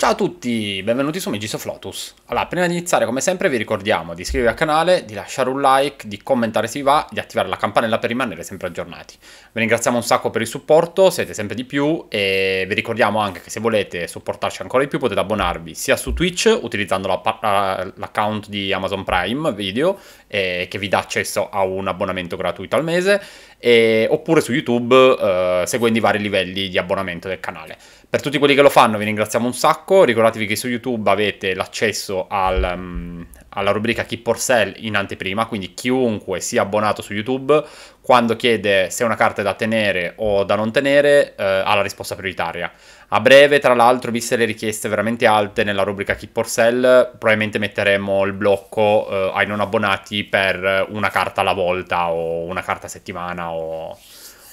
Ciao a tutti, benvenuti su Magis of Lotus. Allora, prima di iniziare, come sempre, vi ricordiamo di iscrivervi al canale, di lasciare un like, di commentare se vi va, di attivare la campanella per rimanere sempre aggiornati. Vi ringraziamo un sacco per il supporto, siete sempre di più e vi ricordiamo anche che se volete supportarci ancora di più potete abbonarvi sia su Twitch utilizzando l'account di Amazon Prime Video eh, che vi dà accesso a un abbonamento gratuito al mese e, oppure su YouTube eh, seguendo i vari livelli di abbonamento del canale. Per tutti quelli che lo fanno vi ringraziamo un sacco, ricordatevi che su YouTube avete l'accesso al, um, alla rubrica Keep or Sell in anteprima, quindi chiunque sia abbonato su YouTube, quando chiede se una carta è da tenere o da non tenere, eh, ha la risposta prioritaria. A breve, tra l'altro, viste le richieste veramente alte nella rubrica Keep or Sell, probabilmente metteremo il blocco eh, ai non abbonati per una carta alla volta o una carta a settimana o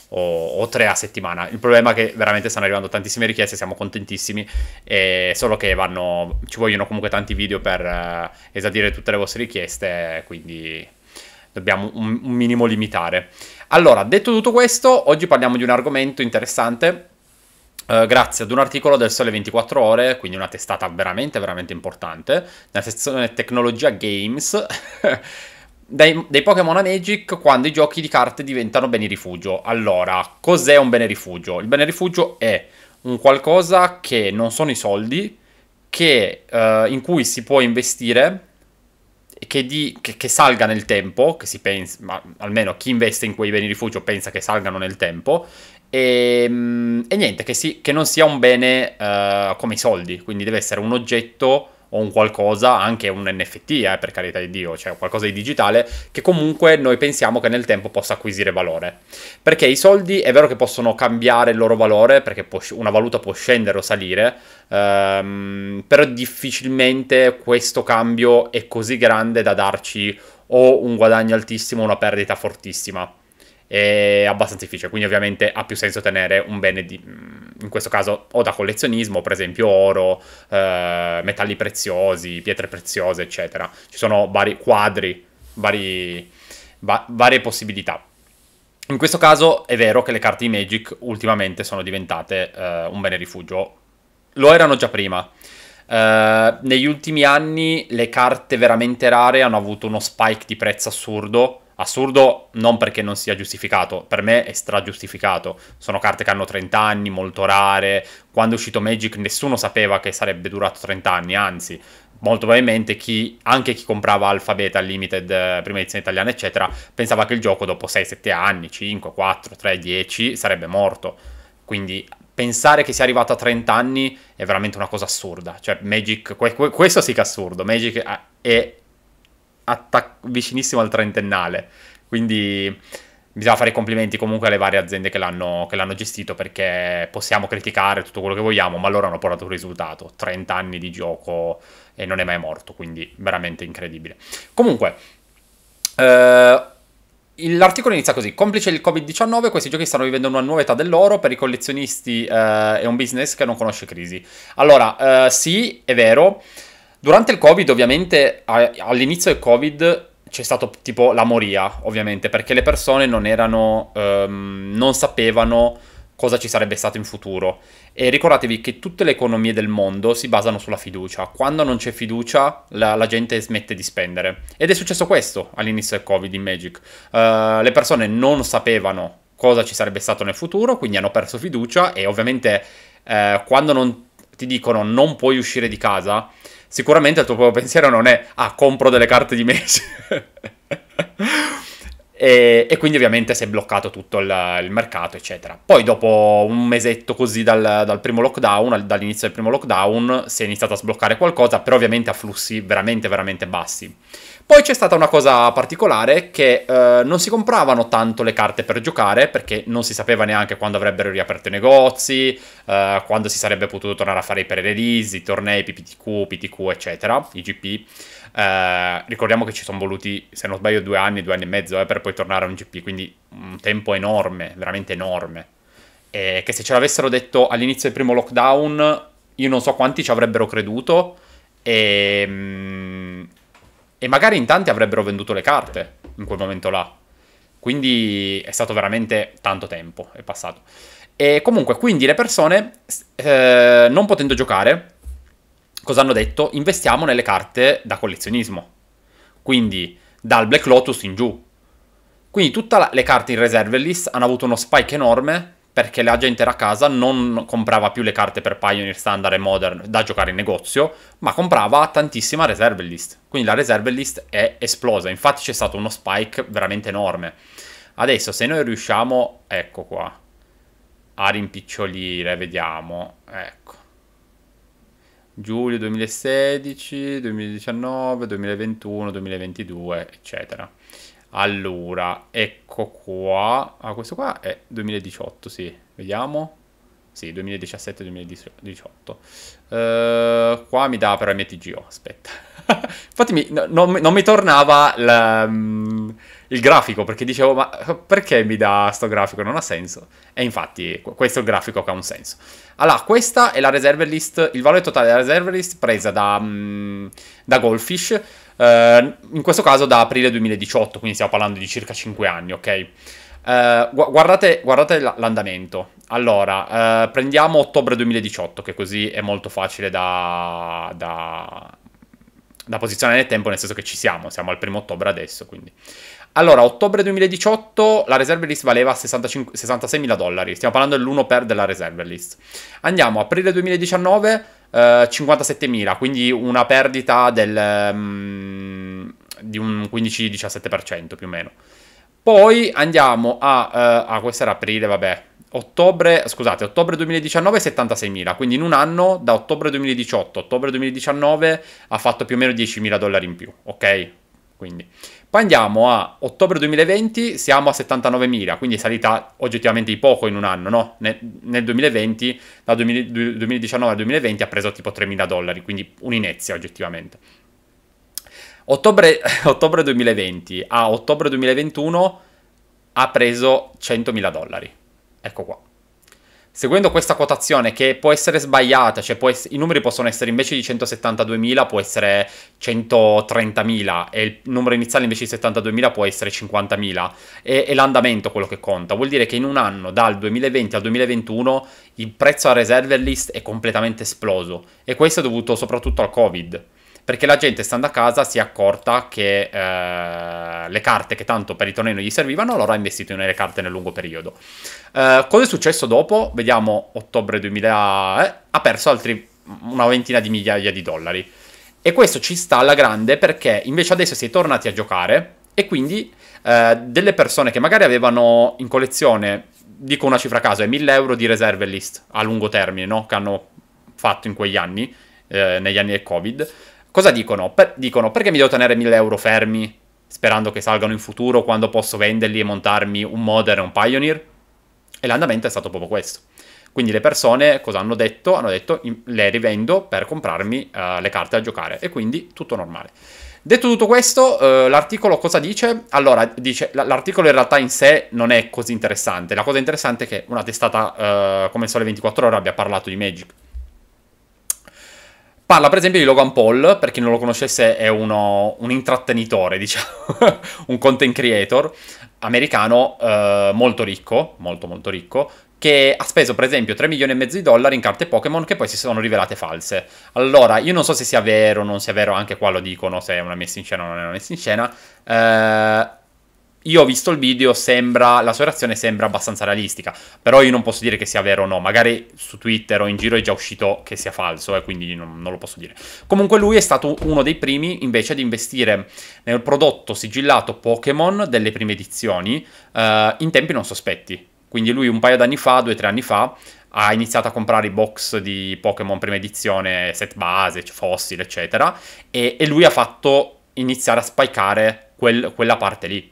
o, o, tre a settimana. Il problema è che veramente stanno arrivando tantissime richieste, siamo contentissimi, eh, solo che vanno, ci vogliono comunque tanti video per eh, esaudire tutte le vostre richieste, quindi dobbiamo un, un minimo limitare. Allora, detto tutto questo, oggi parliamo di un argomento interessante Uh, grazie ad un articolo del Sole 24 Ore, quindi una testata veramente, veramente importante, nella sezione Tecnologia Games, dai, dai, Pokémon a Magic quando i giochi di carte diventano beni rifugio. Allora, cos'è un bene rifugio? Il bene rifugio è un qualcosa che non sono i soldi, che, eh, in cui si può investire, che, di, che, che salga nel tempo, che si pensa, ma almeno chi investe in quei beni rifugio pensa che salgano nel tempo, e, ehm, e niente, che, si, che, non sia un bene eh, come i soldi, quindi deve essere un oggetto o un qualcosa, anche un NFT, eh, per carità di Dio, cioè qualcosa di digitale, che comunque noi pensiamo che nel tempo possa acquisire valore. Perché i soldi è vero che possono cambiare il loro valore, perché può, una valuta può scendere o salire, ehm, però difficilmente questo cambio è così grande da darci o un guadagno altissimo o una perdita fortissima è abbastanza difficile, quindi ovviamente ha più senso tenere un bene di, mm, in questo caso o da collezionismo, per esempio oro, eh, metalli preziosi, pietre preziose, eccetera. Ci sono vari quadri, vari, va, varie possibilità. In questo caso è vero che le carte di Magic ultimamente sono diventate eh, un bene rifugio, lo erano già prima. Eh, negli ultimi anni le carte veramente rare hanno avuto uno spike di prezzo assurdo Assurdo non perché non sia giustificato, per me è stragiustificato. Sono carte che hanno 30 anni, molto rare. Quando è uscito Magic nessuno sapeva che sarebbe durato 30 anni, anzi, molto probabilmente chi, anche chi comprava Alpha Beta Limited, eh, prima edizione italiana, eccetera, pensava che il gioco dopo 6-7 anni, 5, 4, 3, 10 sarebbe morto. Quindi pensare che sia arrivato a 30 anni è veramente una cosa assurda. Cioè, Magic, questo sì che è assurdo. Magic eh, è attac- vicinissimo al trentennale. Quindi bisogna fare i complimenti comunque alle varie aziende che l'hanno, che l'hanno, gestito perché possiamo criticare tutto quello che vogliamo, ma loro hanno portato un risultato. 30 anni di gioco e non è mai morto, quindi veramente incredibile. Comunque, eh, l'articolo inizia così. Complice il Covid-19, questi giochi stanno vivendo una nuova età dell'oro, per i collezionisti eh, è un business che non conosce crisi. Allora, eh, sì, è vero. Durante il Covid, ovviamente, all'inizio del Covid c'è stato tipo la moria, ovviamente, perché le persone non erano, um, non sapevano cosa ci sarebbe stato in futuro. E ricordatevi che tutte le economie del mondo si basano sulla fiducia. Quando non c'è fiducia, la, la gente smette di spendere. Ed è successo questo all'inizio del Covid in Magic. Uh, le persone non sapevano cosa ci sarebbe stato nel futuro, quindi hanno perso fiducia e ovviamente uh, quando non ti dicono non puoi uscire di casa, sicuramente il tuo primo pensiero non è ah, compro delle carte di mese. e, e, quindi ovviamente si è bloccato tutto il, il, mercato, eccetera. Poi dopo un mesetto così dal, dal primo lockdown, dall'inizio del primo lockdown, si è iniziato a sbloccare qualcosa, però ovviamente a flussi veramente, veramente bassi. Poi c'è stata una cosa particolare che eh, non si compravano tanto le carte per giocare perché non si sapeva neanche quando avrebbero riaperto i negozi, eh, quando si sarebbe potuto tornare a fare i pre-release, i tornei, PPTQ, PTQ, eccetera, IGP. Eh, ricordiamo che ci sono voluti, se non sbaglio, due anni, due anni e mezzo eh, per poi tornare a un GP, quindi un tempo enorme, veramente enorme. E che se ce l'avessero detto all'inizio del primo lockdown, io non so quanti ci avrebbero creduto. E ehm, e magari in tanti avrebbero venduto le carte in quel momento là. Quindi è stato veramente tanto tempo, è passato. E comunque, quindi le persone, eh, non potendo giocare, cosa hanno detto? Investiamo nelle carte da collezionismo. Quindi dal Black Lotus in giù. Quindi tutte le carte in reserve list hanno avuto uno spike enorme perché la gente era a casa non comprava più le carte per Pioneer, Standard e Modern da giocare in negozio, ma comprava tantissima Reserve List. Quindi la Reserve List è esplosa, infatti c'è stato uno spike veramente enorme. Adesso se noi riusciamo, ecco qua, a rimpicciolire, vediamo, ecco. Giulio 2016, 2019, 2021, 2022, eccetera. Allora, ecco qua. Ah, questo qua è 2018, sì. Vediamo. Sì, 2017-2018. Uh, eh, qua mi dà però MTGO, aspetta. Infatti mi, no, non, non, mi tornava la, um, il grafico, perché dicevo, ma perché mi dà sto grafico? Non ha senso. E infatti questo è il grafico che ha un senso. Allora, questa è la reserve list, il valore totale della reserve list presa da, um, da Goldfish. Eh, in questo caso da aprile 2018, quindi stiamo parlando di circa 5 anni, ok? Uh, guardate, guardate, l'andamento. Allora, uh, prendiamo ottobre 2018, che così è molto facile da, da, da posizionare nel tempo, nel senso che ci siamo, siamo al primo ottobre adesso, quindi. Allora, ottobre 2018 la reserve list valeva 66 mila dollari, stiamo parlando dell'1 per della reserve list. Andiamo, aprile 2019, eh, 57 mila, quindi una perdita del, um, di un 15-17% più o meno. Poi andiamo a... Uh, eh, ah, questo era aprile, vabbè, ottobre, scusate, ottobre 2019 76.000, quindi in un anno da ottobre 2018 a ottobre 2019 ha fatto più o meno 10.000 dollari in più, ok? Quindi poi andiamo a ottobre 2020, siamo a 79.000, quindi è salita oggettivamente di poco in un anno, no? Nel 2020, da 2019 al 2020 ha preso tipo 3.000 dollari, quindi un'inezia oggettivamente. Ottobre, ottobre 2020 a ottobre 2021 ha preso 100.000 dollari Ecco qua. Seguendo questa quotazione che può essere sbagliata, cioè può es- i numeri possono essere invece di 172.000 può essere 130.000 e il numero iniziale invece di 72.000 può essere 50.000, è, è l'andamento quello che conta, vuol dire che in un anno dal 2020 al 2021 il prezzo a reserve list è completamente esploso e questo è dovuto soprattutto al Covid perché la gente stando a casa si è accorta che eh, le carte che tanto per i tornei non gli servivano, allora ha investito nelle carte nel lungo periodo. Eh, cosa è successo dopo? Vediamo ottobre 2000, eh, ha perso altri una ventina di migliaia di dollari. E questo ci sta alla grande perché invece adesso si è tornati a giocare e quindi eh, delle persone che magari avevano in collezione, dico una cifra a caso, è 1000 euro di reserve list a lungo termine, no? che hanno fatto in quegli anni, eh, negli anni del Covid, Cosa dicono? Per- dicono perché mi devo tenere 1000 euro fermi sperando che salgano in futuro quando posso venderli e montarmi un Modern e un pioneer? E l'andamento è stato proprio questo. Quindi le persone cosa hanno detto? Hanno detto le rivendo per comprarmi uh, le carte da giocare e quindi tutto normale. Detto tutto questo, uh, l'articolo cosa dice? Allora, dice, l'articolo in realtà in sé non è così interessante. La cosa interessante è che una testata uh, come Sole 24 ore abbia parlato di Magic. Parla per esempio di Logan Paul, per chi non lo conoscesse è uno, un intrattenitore, diciamo, un content creator americano eh, molto ricco, molto molto ricco, che ha speso per esempio 3 milioni e mezzo di dollari in carte Pokémon che poi si sono rivelate false. Allora, io non so se sia vero o non sia vero, anche qua lo dicono, se è una messa in scena o non è una messa in scena. Eh, io ho visto il video, sembra, la sua reazione sembra abbastanza realistica, però io non posso dire che sia vero o no, magari su Twitter o in giro è già uscito che sia falso, e eh, quindi non, non, lo posso dire. Comunque lui è stato uno dei primi invece ad investire nel prodotto sigillato Pokémon delle prime edizioni eh, in tempi non sospetti. Quindi lui un paio d'anni fa, due o tre anni fa, ha iniziato a comprare i box di Pokémon prima edizione, set base, fossile, eccetera, e, e lui ha fatto iniziare a spicare quel, quella parte lì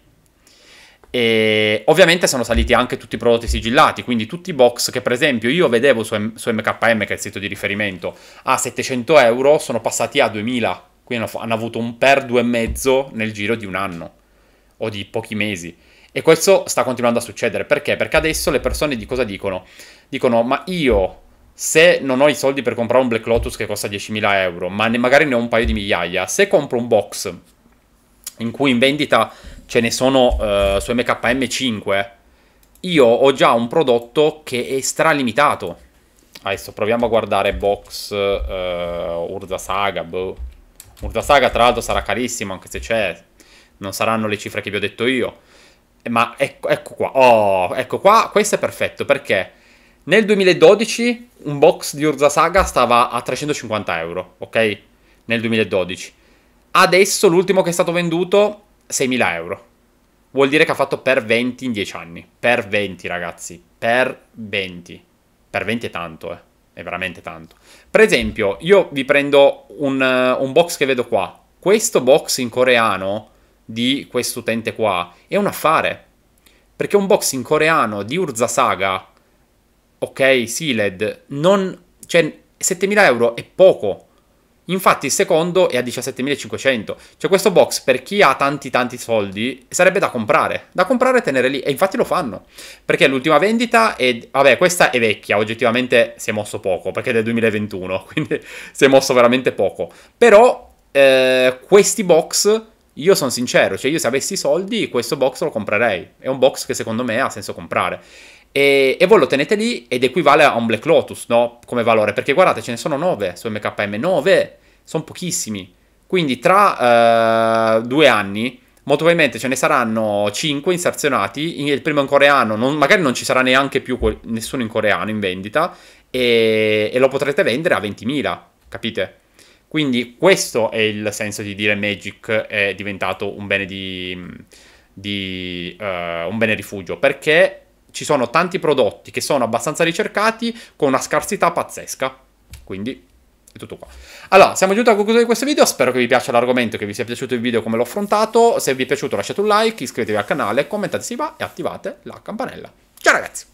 e ovviamente sono saliti anche tutti i prodotti sigillati, quindi tutti i box che per esempio io vedevo su, M- su MKM, che è il sito di riferimento, a 700 euro sono passati a 2000, quindi hanno, avuto un per due e mezzo nel giro di un anno o di pochi mesi. E questo sta continuando a succedere, perché? Perché adesso le persone di cosa dicono? Dicono, ma io se non ho i soldi per comprare un Black Lotus che costa 10.000 euro, ma ne- magari ne ho un paio di migliaia, se compro un box in cui in vendita ce ne sono uh, su MKM 5, io ho già un prodotto che è stralimitato. Adesso proviamo a guardare box uh, eh, Urza Saga. Boh. Urza Saga tra l'altro sarà carissimo anche se c'è. Non saranno le cifre che vi ho detto io. Eh, ma ecco, ecco qua. Oh, ecco qua. Questo è perfetto perché nel 2012 un box di Urza Saga stava a 350 euro. Ok? Nel 2012. Adesso l'ultimo che è stato venduto 6.000 euro. Vuol dire che ha fatto per 20 in 10 anni. Per 20, ragazzi. Per 20. Per 20 è tanto, eh. È veramente tanto. Per esempio, io vi prendo un, eh, un box che vedo qua. Questo box in coreano di questo utente qua è un affare. Perché un box in coreano di Urza Saga, ok, Sealed, non... Cioè, 7.000 euro è poco Infatti il secondo è a 17.500. Cioè questo box per chi ha tanti tanti soldi sarebbe da comprare. Da comprare e tenere lì. E infatti lo fanno. Perché l'ultima vendita è... Vabbè, questa è vecchia. Oggettivamente si è mosso poco. Perché è del 2021. Quindi si è mosso veramente poco. Però eh, questi box... Io sono sincero, cioè io se avessi soldi questo box lo comprerei. È un box che secondo me ha senso comprare. E, e, voi lo tenete lì ed equivale a un Black Lotus, no? Come valore, perché guardate, ce ne sono 9 su MKM, 9, sono pochissimi. Quindi tra uh, due anni, molto probabilmente ce ne saranno 5 inserzionati, il primo in coreano, non, magari non ci sarà neanche più nessuno in coreano in vendita, e, e lo potrete vendere a 20.000, capite? Quindi questo è il senso di dire Magic è diventato un bene di... di uh, un bene rifugio, perché ci sono tanti prodotti che sono abbastanza ricercati con una scarsità pazzesca. Quindi è tutto qua. Allora, siamo giunti alla conclusione di questo video, spero che vi piaccia l'argomento, che vi sia piaciuto il video come l'ho affrontato. Se vi è piaciuto lasciate un like, iscrivetevi al canale, commentate se va e attivate la campanella. Ciao ragazzi!